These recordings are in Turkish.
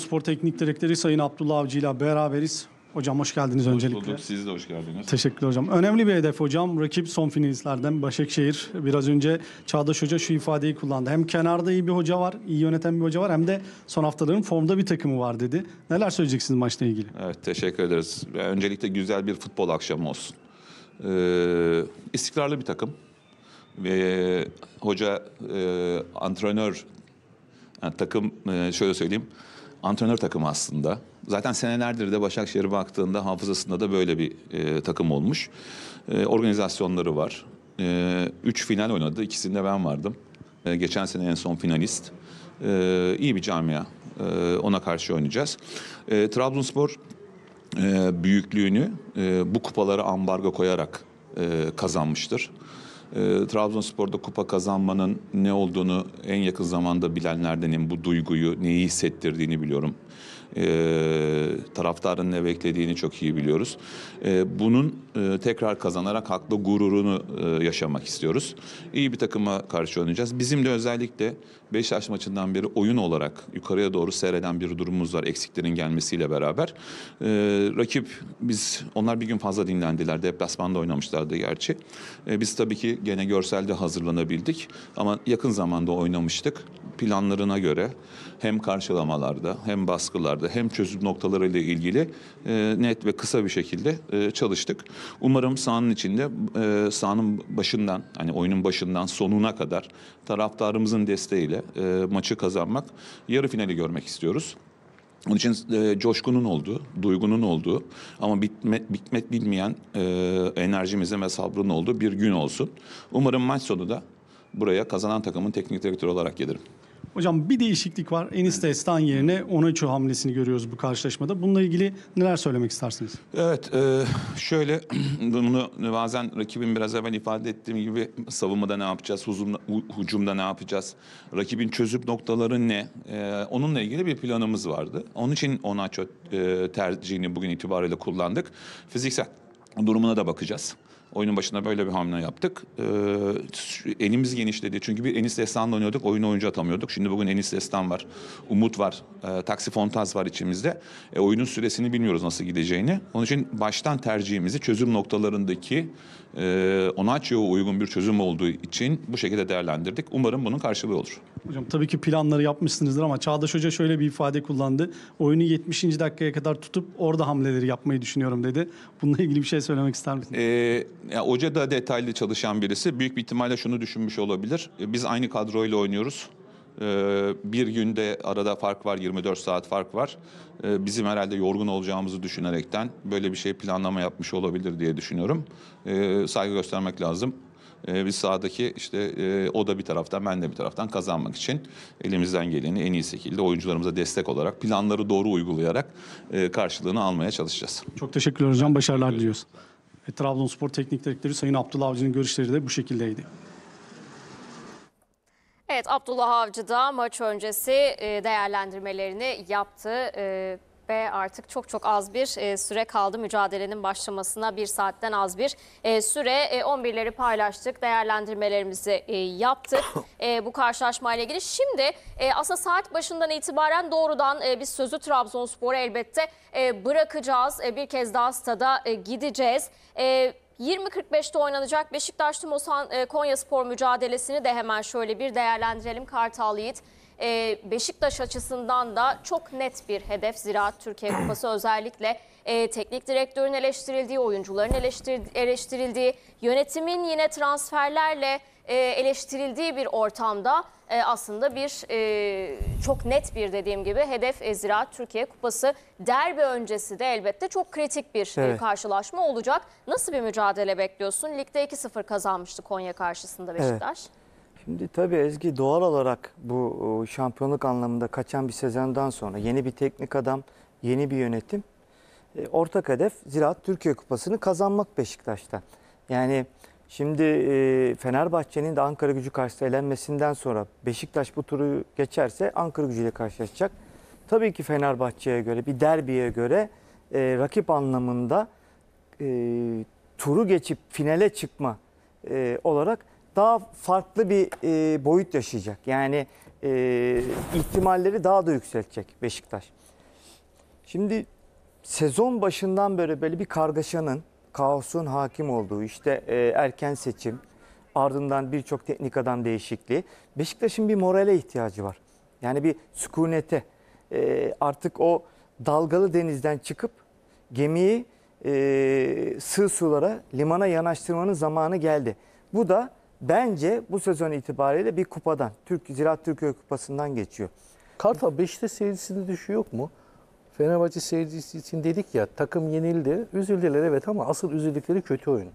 Spor Teknik Direktörü Sayın Abdullah Avcı ile beraberiz. Hocam hoş geldiniz hoş öncelikle. Hoş Siz de hoş geldiniz. Teşekkürler hocam. Önemli bir hedef hocam. Rakip son finalistlerden Başakşehir. Biraz önce Çağdaş Hoca şu ifadeyi kullandı. Hem kenarda iyi bir hoca var, iyi yöneten bir hoca var hem de son haftaların formda bir takımı var dedi. Neler söyleyeceksiniz maçla ilgili? Evet teşekkür ederiz. Öncelikle güzel bir futbol akşamı olsun. Ee, istikrarlı bir takım. Ve e, hoca, e, antrenör, yani takım e, şöyle söyleyeyim antrenör takımı aslında. Zaten senelerdir de Başakşehir'e baktığında hafızasında da böyle bir e, takım olmuş. E, organizasyonları var. E, üç final oynadı. İkisinde ben vardım. E, geçen sene en son finalist. E, iyi bir camia. E, ona karşı oynayacağız. E, Trabzonspor e, büyüklüğünü e, bu kupalara ambargo koyarak e, kazanmıştır e, Trabzonspor'da kupa kazanmanın ne olduğunu en yakın zamanda bilenlerdenim. Bu duyguyu, neyi hissettirdiğini biliyorum e, taraftarın ne beklediğini çok iyi biliyoruz. E, bunun e, tekrar kazanarak haklı gururunu e, yaşamak istiyoruz. İyi bir takıma karşı oynayacağız. Bizim de özellikle Beşiktaş maçından beri oyun olarak yukarıya doğru seyreden bir durumumuz var eksiklerin gelmesiyle beraber. E, rakip biz onlar bir gün fazla dinlendiler. Deplasmanda oynamışlardı gerçi. E, biz tabii ki gene görselde hazırlanabildik ama yakın zamanda oynamıştık. Planlarına göre hem karşılamalarda hem baskılar noktalarda hem çözüm noktalarıyla ilgili e, net ve kısa bir şekilde e, çalıştık. Umarım sahanın içinde e, sahanın başından hani oyunun başından sonuna kadar taraftarımızın desteğiyle e, maçı kazanmak, yarı finali görmek istiyoruz. Onun için e, coşkunun olduğu, duygunun olduğu ama bitme, bitmek bilmeyen e, enerjimizin ve sabrın olduğu bir gün olsun. Umarım maç sonu da buraya kazanan takımın teknik direktörü olarak gelirim. Hocam bir değişiklik var. Enis Estan yerine Onaçu hamlesini görüyoruz bu karşılaşmada. Bununla ilgili neler söylemek istersiniz? Evet e, şöyle bunu bazen rakibin biraz evvel ifade ettiğim gibi savunmada ne yapacağız, huzumda, hucumda ne yapacağız, rakibin çözüp noktaları ne? E, onunla ilgili bir planımız vardı. Onun için Onaçu e, tercihini bugün itibariyle kullandık. Fiziksel durumuna da bakacağız. Oyunun başında böyle bir hamle yaptık. Ee, elimiz genişledi. Çünkü bir Enis Destan'la oynuyorduk. Oyunu oyuncu atamıyorduk. Şimdi bugün Enis Destan var. Umut var. E, Taksi Fontaz var içimizde. E, oyunun süresini bilmiyoruz nasıl gideceğini. Onun için baştan tercihimizi çözüm noktalarındaki e, Onaçio'ya uygun bir çözüm olduğu için bu şekilde değerlendirdik. Umarım bunun karşılığı olur. Hocam tabii ki planları yapmışsınızdır ama Çağdaş Hoca şöyle bir ifade kullandı. Oyunu 70. dakikaya kadar tutup orada hamleleri yapmayı düşünüyorum dedi. Bununla ilgili bir şey söylemek ister misiniz? Ee, ya hoca da detaylı çalışan birisi. Büyük bir ihtimalle şunu düşünmüş olabilir. E, biz aynı kadroyla oynuyoruz. E, bir günde arada fark var, 24 saat fark var. E, bizim herhalde yorgun olacağımızı düşünerekten böyle bir şey planlama yapmış olabilir diye düşünüyorum. Saygı göstermek lazım. Biz sahadaki işte o da bir taraftan ben de bir taraftan kazanmak için elimizden geleni en iyi şekilde oyuncularımıza destek olarak planları doğru uygulayarak karşılığını almaya çalışacağız. Çok teşekkürler hocam. Başarılar diliyoruz. E, Trabzonspor Teknik Direktörü Sayın Abdullah Avcı'nın görüşleri de bu şekildeydi. Evet Abdullah Avcı da maç öncesi e, değerlendirmelerini yaptı. E, ve artık çok çok az bir e, süre kaldı mücadelenin başlamasına bir saatten az bir e, süre. E, 11'leri paylaştık, değerlendirmelerimizi e, yaptık bu karşılaşmayla ilgili. Şimdi e, aslında saat başından itibaren doğrudan biz sözü Trabzonspor'a elbette bırakacağız. bir kez daha stada gideceğiz. 20.45'te oynanacak Beşiktaş Timosan Konya Spor mücadelesini de hemen şöyle bir değerlendirelim Kartal Yiğit e, Beşiktaş açısından da çok net bir hedef. Ziraat Türkiye Kupası özellikle e, teknik direktörün eleştirildiği, oyuncuların eleştirildiği, yönetimin yine transferlerle e, eleştirildiği bir ortamda e, aslında bir e, çok net bir dediğim gibi hedef e, Ziraat Türkiye Kupası derbi öncesi de elbette çok kritik bir e, evet. e, karşılaşma olacak. Nasıl bir mücadele bekliyorsun? Ligde 2-0 kazanmıştı Konya karşısında Beşiktaş. Evet. Şimdi tabii Ezgi doğal olarak bu şampiyonluk anlamında kaçan bir sezondan sonra yeni bir teknik adam, yeni bir yönetim. E, ortak hedef Ziraat Türkiye Kupası'nı kazanmak Beşiktaş'ta. Yani şimdi e, Fenerbahçe'nin de Ankara gücü karşısında elenmesinden sonra Beşiktaş bu turu geçerse Ankara gücüyle karşılaşacak. Tabii ki Fenerbahçe'ye göre bir derbiye göre e, rakip anlamında turu geçip finale çıkma olarak daha farklı bir e, boyut yaşayacak. Yani e, ihtimalleri daha da yükseltecek Beşiktaş. Şimdi sezon başından böyle böyle bir kargaşanın, kaosun hakim olduğu işte e, erken seçim, ardından birçok teknik adam değişikliği. Beşiktaş'ın bir morale ihtiyacı var. Yani bir sükunete e, artık o dalgalı denizden çıkıp gemiyi e, sığ sulara, limana yanaştırmanın zamanı geldi. Bu da bence bu sezon itibariyle bir kupadan, Türk Ziraat Türkiye Kupası'ndan geçiyor. Kartal Beşiktaş seyircisinde düşüyor yok mu? Fenerbahçe seyircisi için dedik ya takım yenildi. Üzüldüler evet ama asıl üzüldükleri kötü oyun.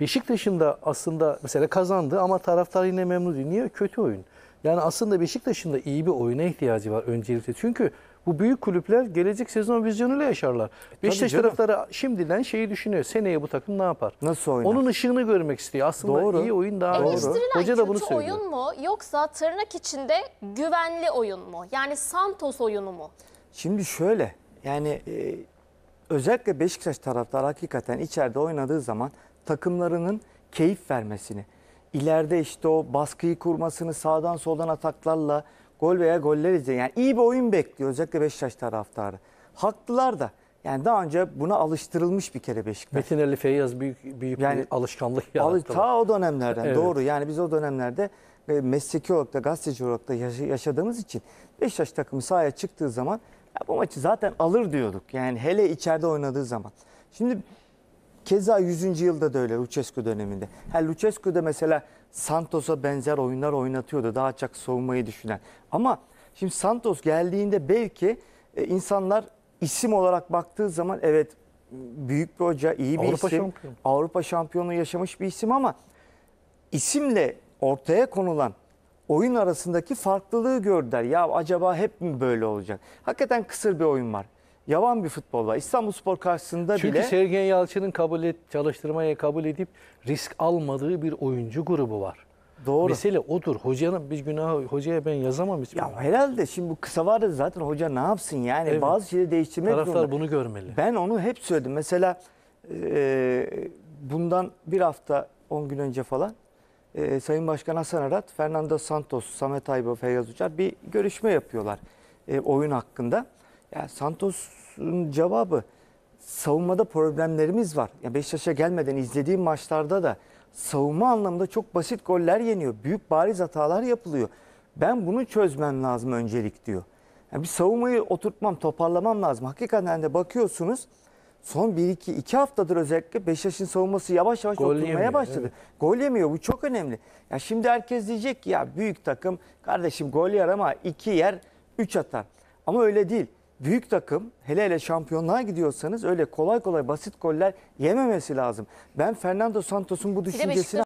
Beşiktaş'ın da aslında mesela kazandı ama taraftar yine memnun değil. Niye? Kötü oyun. Yani aslında Beşiktaş'ın da iyi bir oyuna ihtiyacı var öncelikle. Çünkü bu büyük kulüpler gelecek sezon vizyonuyla yaşarlar. E, Beşiktaş taraftarı şimdiden şeyi düşünüyor. Seneye bu takım ne yapar? Nasıl oynar? Onun ışığını görmek istiyor. Aslında Doğru. iyi oyun daha Doğru. Hoca da bunu söylüyor. oyun mu yoksa tırnak içinde güvenli oyun mu? Yani Santos oyunu mu? Şimdi şöyle yani e, özellikle Beşiktaş taraftarı hakikaten içeride oynadığı zaman takımlarının keyif vermesini, ileride işte o baskıyı kurmasını sağdan soldan ataklarla gol veya goller izleyen. Yani iyi bir oyun bekliyor özellikle Beşiktaş taraftarı. Haklılar da. Yani daha önce buna alıştırılmış bir kere Beşiktaş. Metin Ali Feyyaz büyük, büyük yani, bir alışkanlık yarattı. Ta o dönemlerden evet. doğru. Yani biz o dönemlerde e, mesleki olarak da gazeteci olarak da yaşadığımız için Beşiktaş takımı sahaya çıktığı zaman ya bu maçı zaten alır diyorduk. Yani hele içeride oynadığı zaman. Şimdi Keza 100. yılda da öyle Lucescu döneminde. Ha, Lucescu da mesela Santos'a benzer oyunlar oynatıyordu. Daha çok soğumayı düşünen. Ama şimdi Santos geldiğinde belki e, insanlar isim olarak baktığı zaman evet büyük bir hoca, iyi bir Avrupa isim. Şampiyonu. Avrupa şampiyonu yaşamış bir isim ama isimle ortaya konulan oyun arasındaki farklılığı gördüler. Ya acaba hep mi böyle olacak? Hakikaten kısır bir oyun var yavan bir futbol var. İstanbul spor karşısında Çünkü bile... Çünkü Sergen Yalçın'ın kabul et, çalıştırmaya kabul edip risk almadığı bir oyuncu grubu var. Doğru. Mesele odur. Hocanın biz günah hocaya ben yazamam hiç. Ya bunu. herhalde şimdi bu kısa vardı zaten hoca ne yapsın yani evet. bazı şeyleri değiştirmek Taraflar zorunda. bunu görmeli. Ben onu hep söyledim. Mesela e, bundan bir hafta 10 gün önce falan e, Sayın Başkan Hasan Arat, Fernando Santos, Samet Ayba, Feyyaz Uçar bir görüşme yapıyorlar e, oyun hakkında. Yani Santos'un cevabı savunmada problemlerimiz var. Ya Beşiktaş'a gelmeden izlediğim maçlarda da savunma anlamında çok basit goller yeniyor. Büyük bariz hatalar yapılıyor. Ben bunu çözmem lazım öncelik diyor. Yani bir savunmayı oturtmam, toparlamam lazım. Hakikaten de bakıyorsunuz son 1-2 haftadır özellikle Beşiktaş'ın savunması yavaş yavaş Gol oturmaya yemiyor, başladı. Evet. Gol yemiyor bu çok önemli. Ya şimdi herkes diyecek ki ya büyük takım kardeşim gol yer ama 2 yer 3 atar. Ama öyle değil büyük takım hele hele şampiyonluğa gidiyorsanız öyle kolay kolay basit goller yememesi lazım. Ben Fernando Santos'un bu düşüncesini